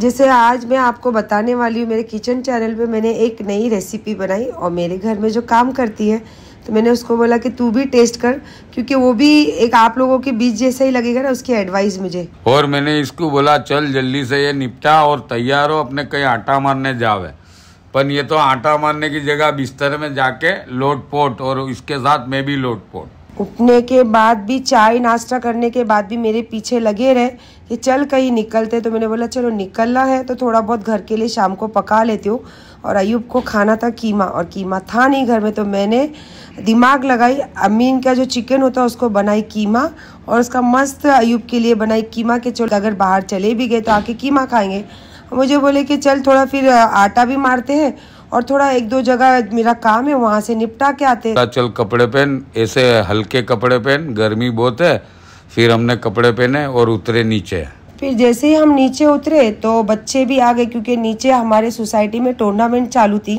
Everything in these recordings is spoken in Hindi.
जैसे आज मैं आपको बताने वाली हूँ मेरे किचन चैनल पे मैंने एक नई रेसिपी बनाई और मेरे घर में जो काम करती है तो मैंने उसको बोला कि तू भी टेस्ट कर क्योंकि वो भी एक आप लोगों के बीच जैसा ही लगेगा ना उसकी एडवाइस मुझे और मैंने इसको बोला चल जल्दी से ये निपटा और तैयार हो अपने कहीं आटा मारने जावे पर ये तो आटा मारने की जगह बिस्तर में जाके लोट पोट और इसके साथ मैं भी लोट पोट उठने के बाद भी चाय नाश्ता करने के बाद भी मेरे पीछे लगे रहे कि चल कहीं निकलते तो मैंने बोला चलो निकलना है तो थोड़ा बहुत घर के लिए शाम को पका लेती हूँ और अयूब को खाना था कीमा और कीमा था नहीं घर में तो मैंने दिमाग लगाई अमीन का जो चिकन होता है उसको बनाई कीमा और उसका मस्त अयूब के लिए बनाई कीमा के चोट अगर बाहर चले भी गए तो आके कीमा खाएंगे मुझे बोले कि चल थोड़ा फिर आटा भी मारते हैं और थोड़ा एक दो जगह मेरा काम है वहाँ से निपटा के आते चल कपड़े पहन ऐसे हल्के कपड़े पहन गर्मी बहुत है फिर हमने कपड़े पहने और उतरे नीचे फिर जैसे ही हम नीचे उतरे तो बच्चे भी आ गए क्योंकि नीचे हमारे सोसाइटी में टूर्नामेंट चालू थी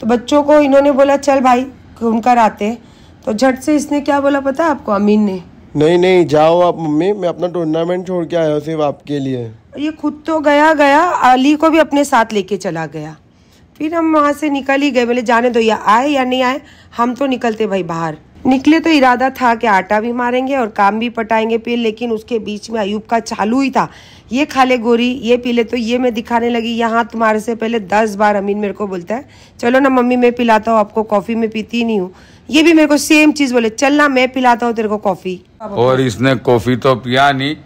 तो बच्चों को इन्होंने बोला चल भाई घूम कर आते तो झट से इसने क्या बोला पता आपको अमीन ने नहीं नहीं जाओ आप मम्मी मैं अपना टूर्नामेंट छोड़ के आया हूँ सिर्फ आपके लिए ये खुद तो गया गया अली को भी अपने साथ लेके चला गया फिर हम वहाँ से निकल ही गए बोले जाने दो या आए या नहीं आए हम तो निकलते भाई बाहर निकले तो इरादा था कि आटा भी मारेंगे और काम भी पटाएंगे पे लेकिन उसके बीच में अयूब का चालू ही था ये खा ले गोरी ये पी ले तो ये मैं दिखाने लगी यहाँ तुम्हारे से पहले दस बार अमीन मेरे को बोलता है चलो ना मम्मी मैं पिलाता हूँ आपको कॉफ़ी में पीती नहीं हूँ ये भी मेरे को सेम चीज़ बोले चल ना मैं पिलाता हूँ तेरे को कॉफ़ी और इसने कॉफ़ी तो पिया नहीं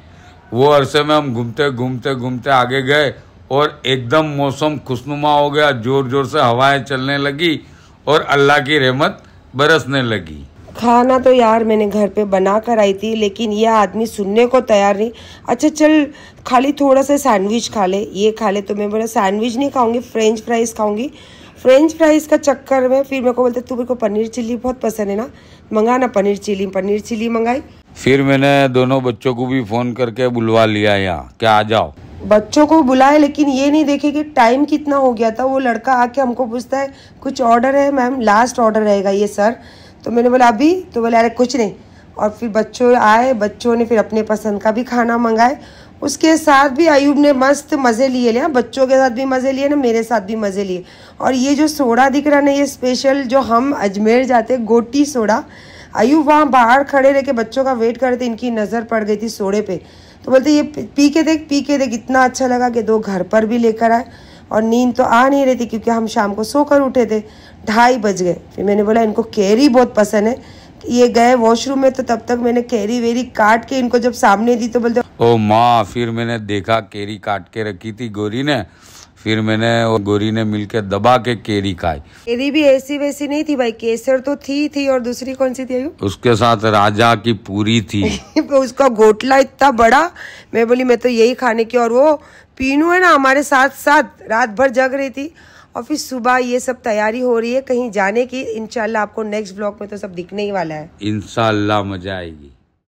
वो अरसे में हम घूमते घूमते घूमते आगे गए और एकदम मौसम खुशनुमा हो गया ज़ोर ज़ोर से हवाएं चलने लगी और अल्लाह की रहमत बरसने लगी खाना तो यार मैंने घर पे बना कर आई थी लेकिन यह आदमी सुनने को तैयार नहीं अच्छा चल खाली थोड़ा सा सैंडविच खा ले ये खा ले तो मैं बोला सैंडविच नहीं खाऊंगी फ्रेंच फ्राइज़ खाऊंगी फ्रेंच फ्राइज का चक्कर में फिर मेरे को बोलते तू मेरे को पनीर चिल्ली बहुत पसंद है ना मंगा ना पनीर चिल्ली पनीर चिल्ली मंगाई फिर मैंने दोनों बच्चों को भी फोन करके बुलवा लिया यहाँ क्या आ जाओ बच्चों को बुलाए लेकिन ये नहीं देखे कि टाइम कितना हो गया था वो लड़का आके हमको पूछता है कुछ ऑर्डर है मैम लास्ट ऑर्डर रहेगा ये सर तो मैंने बोला अभी तो बोला अरे कुछ नहीं और फिर बच्चों आए बच्चों ने फिर अपने पसंद का भी खाना मंगाए उसके साथ भी अयूब ने मस्त मज़े लिए लिया हाँ, बच्चों के साथ भी मज़े लिए ना मेरे साथ भी मज़े लिए और ये जो सोडा दिख रहा ना ये स्पेशल जो हम अजमेर जाते गोटी सोडा आयुब वहाँ बाहर खड़े रह के बच्चों का वेट कर रहे थे इनकी नज़र पड़ गई थी सोड़े पे तो बोलते ये पी के देख पी के देख इतना अच्छा लगा कि दो घर पर भी लेकर आए और नींद तो आ नहीं रही थी क्योंकि हम शाम को सोकर उठे थे ढाई बज गए फिर मैंने बोला इनको कैरी बहुत पसंद है ये गए वॉशरूम में तो तब तक मैंने कैरी वेरी काट के इनको जब सामने दी तो बोलते ओ माँ फिर मैंने देखा कैरी काट के रखी थी गोरी ने फिर मैंने और गोरी ने मिलके दबा के केरी खाई केरी भी ऐसी वैसी नहीं थी भाई केसर तो थी थी और दूसरी कौन सी थी उसके साथ राजा की पूरी थी उसका घोटला इतना बड़ा मैं बोली मैं तो यही खाने की और वो पीनू है ना हमारे साथ साथ रात भर जग रही थी और फिर सुबह ये सब तैयारी हो रही है कहीं जाने की इनशाला आपको नेक्स्ट ब्लॉग में तो सब दिखने ही वाला है इनशाला मजा आएगी